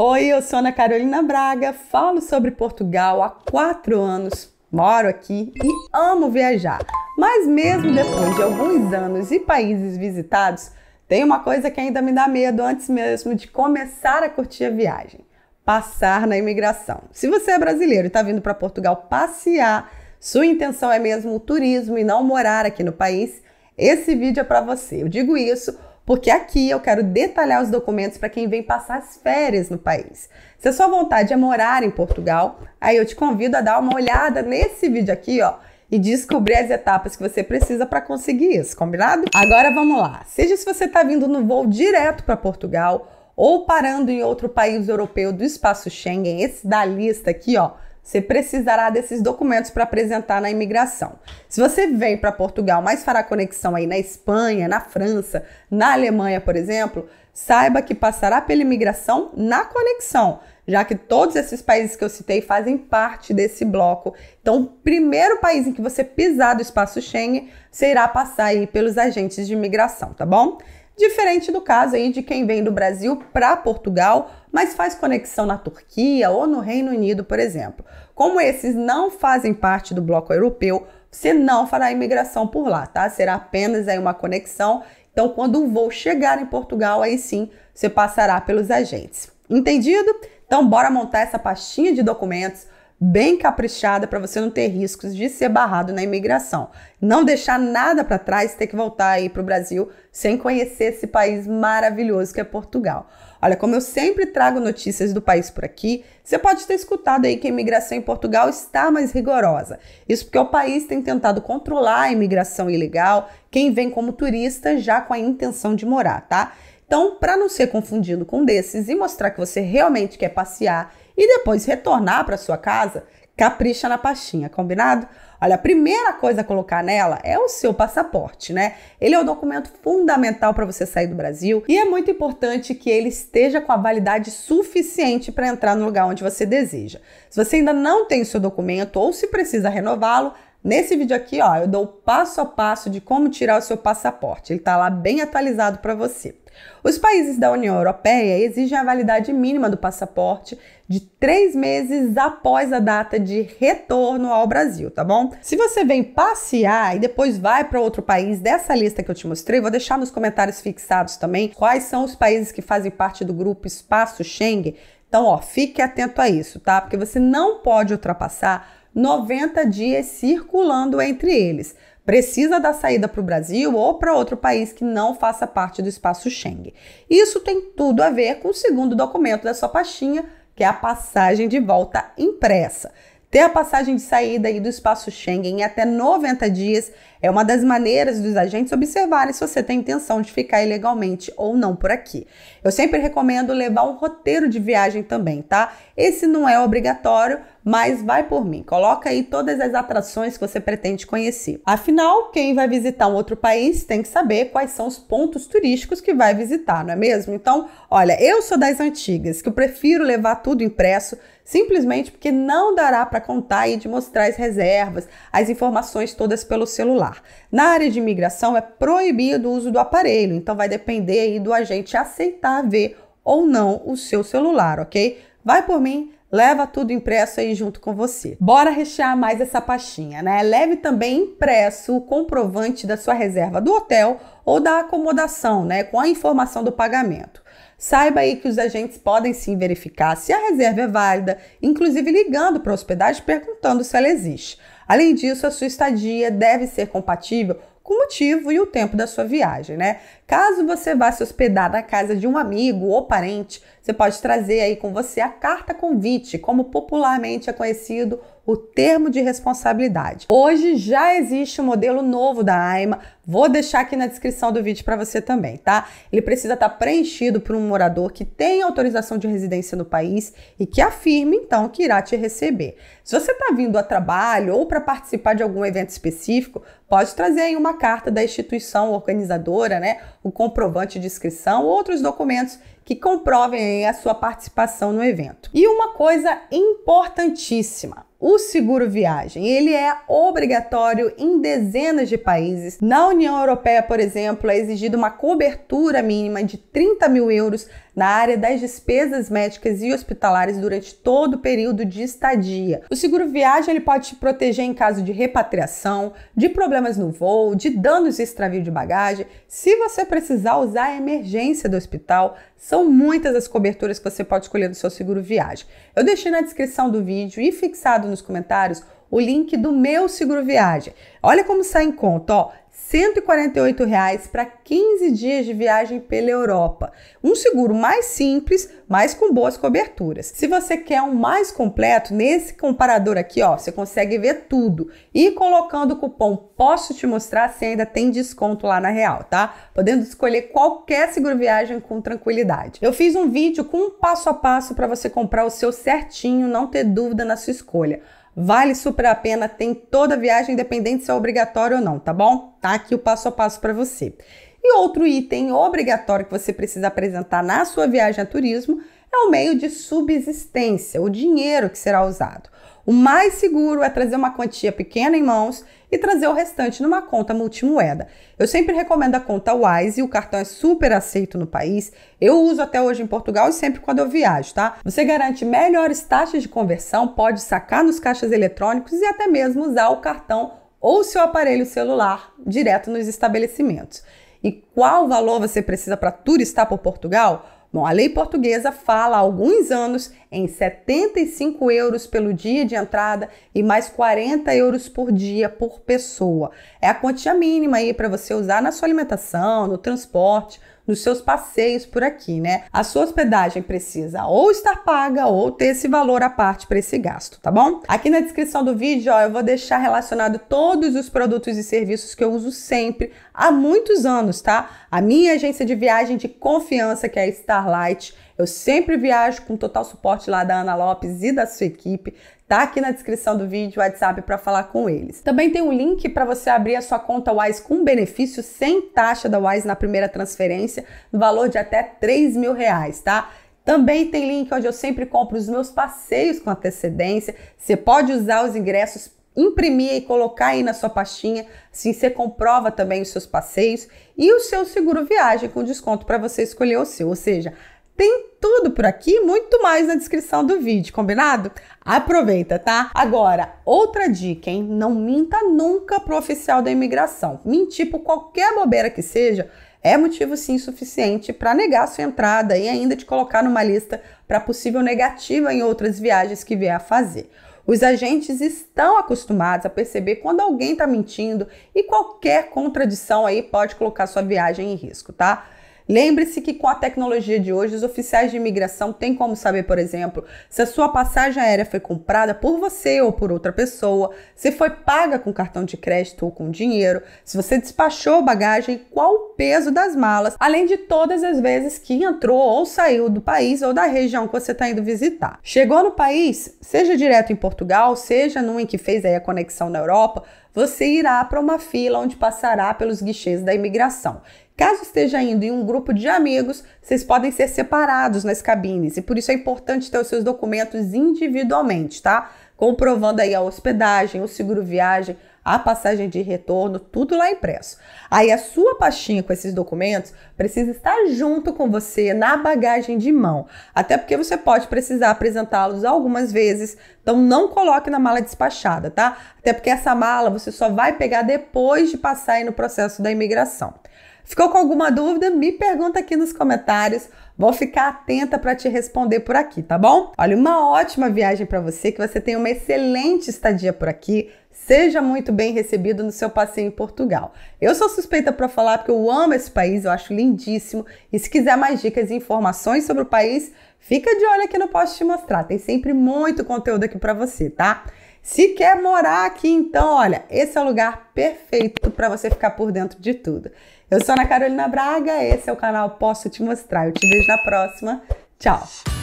Oi, eu sou Ana Carolina Braga, falo sobre Portugal há quatro anos, moro aqui e amo viajar. Mas mesmo depois de alguns anos e países visitados, tem uma coisa que ainda me dá medo antes mesmo de começar a curtir a viagem: passar na imigração. Se você é brasileiro e está vindo para Portugal passear, sua intenção é mesmo o turismo e não morar aqui no país, esse vídeo é para você. Eu digo isso porque aqui eu quero detalhar os documentos para quem vem passar as férias no país. Se a sua vontade é morar em Portugal, aí eu te convido a dar uma olhada nesse vídeo aqui, ó, e descobrir as etapas que você precisa para conseguir isso, combinado? Agora vamos lá. Seja se você está vindo no voo direto para Portugal ou parando em outro país europeu do espaço Schengen, esse da lista aqui, ó, você precisará desses documentos para apresentar na imigração. Se você vem para Portugal, mas fará conexão aí na Espanha, na França, na Alemanha, por exemplo, saiba que passará pela imigração na conexão, já que todos esses países que eu citei fazem parte desse bloco. Então, o primeiro país em que você pisar do espaço Schengen, você irá passar aí pelos agentes de imigração, tá bom? Diferente do caso aí de quem vem do Brasil para Portugal, mas faz conexão na Turquia ou no Reino Unido, por exemplo. Como esses não fazem parte do bloco europeu, você não fará imigração por lá, tá? Será apenas aí uma conexão. Então, quando o voo chegar em Portugal, aí sim você passará pelos agentes. Entendido? Então, bora montar essa pastinha de documentos bem caprichada para você não ter riscos de ser barrado na imigração. Não deixar nada para trás, ter que voltar aí para o Brasil sem conhecer esse país maravilhoso que é Portugal. Olha, como eu sempre trago notícias do país por aqui, você pode ter escutado aí que a imigração em Portugal está mais rigorosa. Isso porque o país tem tentado controlar a imigração ilegal, quem vem como turista já com a intenção de morar, tá? Então, para não ser confundido com desses e mostrar que você realmente quer passear e depois retornar para sua casa, capricha na pastinha, combinado? Olha, a primeira coisa a colocar nela é o seu passaporte, né? Ele é o documento fundamental para você sair do Brasil e é muito importante que ele esteja com a validade suficiente para entrar no lugar onde você deseja. Se você ainda não tem o seu documento ou se precisa renová-lo, Nesse vídeo aqui, ó, eu dou o passo a passo de como tirar o seu passaporte. Ele tá lá bem atualizado para você. Os países da União Europeia exigem a validade mínima do passaporte de três meses após a data de retorno ao Brasil, tá bom? Se você vem passear e depois vai para outro país dessa lista que eu te mostrei, vou deixar nos comentários fixados também quais são os países que fazem parte do grupo Espaço Schengen. Então, ó, fique atento a isso, tá? Porque você não pode ultrapassar 90 dias circulando entre eles precisa dar saída para o Brasil ou para outro país que não faça parte do espaço Schengen. Isso tem tudo a ver com o segundo documento da sua pastinha, que é a passagem de volta impressa. Ter a passagem de saída aí do espaço Schengen em até 90 dias é uma das maneiras dos agentes observarem se você tem intenção de ficar ilegalmente ou não por aqui. Eu sempre recomendo levar um roteiro de viagem também, tá? Esse não é obrigatório, mas vai por mim. Coloca aí todas as atrações que você pretende conhecer. Afinal, quem vai visitar um outro país tem que saber quais são os pontos turísticos que vai visitar, não é mesmo? Então, olha, eu sou das antigas, que eu prefiro levar tudo impresso, simplesmente porque não dará para contar e de mostrar as reservas, as informações todas pelo celular celular. Na área de imigração é proibido o uso do aparelho, então vai depender aí do agente aceitar ver ou não o seu celular, ok? Vai por mim, leva tudo impresso aí junto com você. Bora rechear mais essa pastinha, né? Leve também impresso o comprovante da sua reserva do hotel ou da acomodação, né, com a informação do pagamento. Saiba aí que os agentes podem sim verificar se a reserva é válida, inclusive ligando para a hospedagem perguntando se ela existe. Além disso, a sua estadia deve ser compatível com o motivo e o tempo da sua viagem, né? Caso você vá se hospedar na casa de um amigo ou parente, você pode trazer aí com você a carta convite, como popularmente é conhecido o termo de responsabilidade. Hoje já existe um modelo novo da AIMA, vou deixar aqui na descrição do vídeo para você também, tá? Ele precisa estar tá preenchido por um morador que tem autorização de residência no país e que afirme então que irá te receber. Se você está vindo a trabalho ou para participar de algum evento específico, pode trazer aí uma carta da instituição organizadora, né? o comprovante de inscrição ou outros documentos que comprovem a sua participação no evento. E uma coisa importantíssima: o seguro viagem, ele é obrigatório em dezenas de países. Na União Europeia, por exemplo, é exigida uma cobertura mínima de 30 mil euros na área das despesas médicas e hospitalares durante todo o período de estadia. O seguro viagem ele pode te proteger em caso de repatriação, de problemas no voo, de danos e extravio de bagagem. Se você precisar usar a emergência do hospital, são muitas as coberturas que você pode escolher no seu seguro viagem. Eu deixei na descrição do vídeo e fixado nos comentários o link do meu seguro viagem. Olha como sai em conta, ó. 148 reais para 15 dias de viagem pela Europa. Um seguro mais simples, mas com boas coberturas. Se você quer um mais completo, nesse comparador aqui, ó, você consegue ver tudo. E colocando o cupom Posso Te Mostrar, você ainda tem desconto lá na Real, tá? Podendo escolher qualquer seguro viagem com tranquilidade. Eu fiz um vídeo com um passo a passo para você comprar o seu certinho, não ter dúvida na sua escolha. Vale super a pena, tem toda viagem, independente se é obrigatório ou não, tá bom? Tá aqui o passo a passo para você. E outro item obrigatório que você precisa apresentar na sua viagem a turismo é o meio de subsistência, o dinheiro que será usado. O mais seguro é trazer uma quantia pequena em mãos e trazer o restante numa conta multimoeda. Eu sempre recomendo a conta Wise, o cartão é super aceito no país. Eu uso até hoje em Portugal e sempre quando eu viajo, tá? Você garante melhores taxas de conversão, pode sacar nos caixas eletrônicos e até mesmo usar o cartão ou seu aparelho celular direto nos estabelecimentos. E qual valor você precisa para turistar por Portugal? Bom, a lei portuguesa fala há alguns anos em 75 euros pelo dia de entrada e mais 40 euros por dia por pessoa. É a quantia mínima aí para você usar na sua alimentação, no transporte, nos seus passeios por aqui, né? A sua hospedagem precisa ou estar paga ou ter esse valor à parte para esse gasto, tá bom? Aqui na descrição do vídeo, ó, eu vou deixar relacionado todos os produtos e serviços que eu uso sempre há muitos anos, tá? A minha agência de viagem de confiança, que é a Starlight eu sempre viajo com total suporte lá da Ana Lopes e da sua equipe. Tá aqui na descrição do vídeo o WhatsApp para falar com eles. Também tem um link para você abrir a sua conta Wise com benefício sem taxa da Wise na primeira transferência, no valor de até 3 mil reais, tá? Também tem link onde eu sempre compro os meus passeios com antecedência. Você pode usar os ingressos imprimir e colocar aí na sua pastinha. Assim você comprova também os seus passeios e o seu seguro viagem com desconto para você escolher o seu. Ou seja, tem tudo por aqui, muito mais na descrição do vídeo, combinado? Aproveita, tá? Agora, outra dica, hein? Não minta nunca pro oficial da imigração. Mentir por qualquer bobeira que seja é motivo sim suficiente para negar sua entrada e ainda te colocar numa lista para possível negativa em outras viagens que vier a fazer. Os agentes estão acostumados a perceber quando alguém está mentindo e qualquer contradição aí pode colocar sua viagem em risco, tá? Lembre-se que com a tecnologia de hoje, os oficiais de imigração têm como saber, por exemplo, se a sua passagem aérea foi comprada por você ou por outra pessoa, se foi paga com cartão de crédito ou com dinheiro, se você despachou bagagem, qual o peso das malas, além de todas as vezes que entrou ou saiu do país ou da região que você está indo visitar. Chegou no país, seja direto em Portugal, seja num em que fez aí a conexão na Europa, você irá para uma fila onde passará pelos guichês da imigração. Caso esteja indo em um grupo de amigos, vocês podem ser separados nas cabines e por isso é importante ter os seus documentos individualmente, tá? Comprovando aí a hospedagem, o seguro viagem, a passagem de retorno, tudo lá impresso. Aí a sua pastinha com esses documentos precisa estar junto com você na bagagem de mão, até porque você pode precisar apresentá-los algumas vezes, então não coloque na mala despachada, tá? Até porque essa mala você só vai pegar depois de passar aí no processo da imigração. Ficou com alguma dúvida? Me pergunta aqui nos comentários. Vou ficar atenta para te responder por aqui, tá bom? Olha, uma ótima viagem para você, que você tenha uma excelente estadia por aqui. Seja muito bem recebido no seu passeio em Portugal. Eu sou suspeita para falar porque eu amo esse país, eu acho lindíssimo. E se quiser mais dicas e informações sobre o país, fica de olho aqui no Posso Te Mostrar. Tem sempre muito conteúdo aqui para você, tá? Se quer morar aqui, então, olha, esse é o lugar perfeito para você ficar por dentro de tudo. Eu sou Ana Carolina Braga, esse é o canal Posso Te Mostrar. Eu te vejo na próxima. Tchau!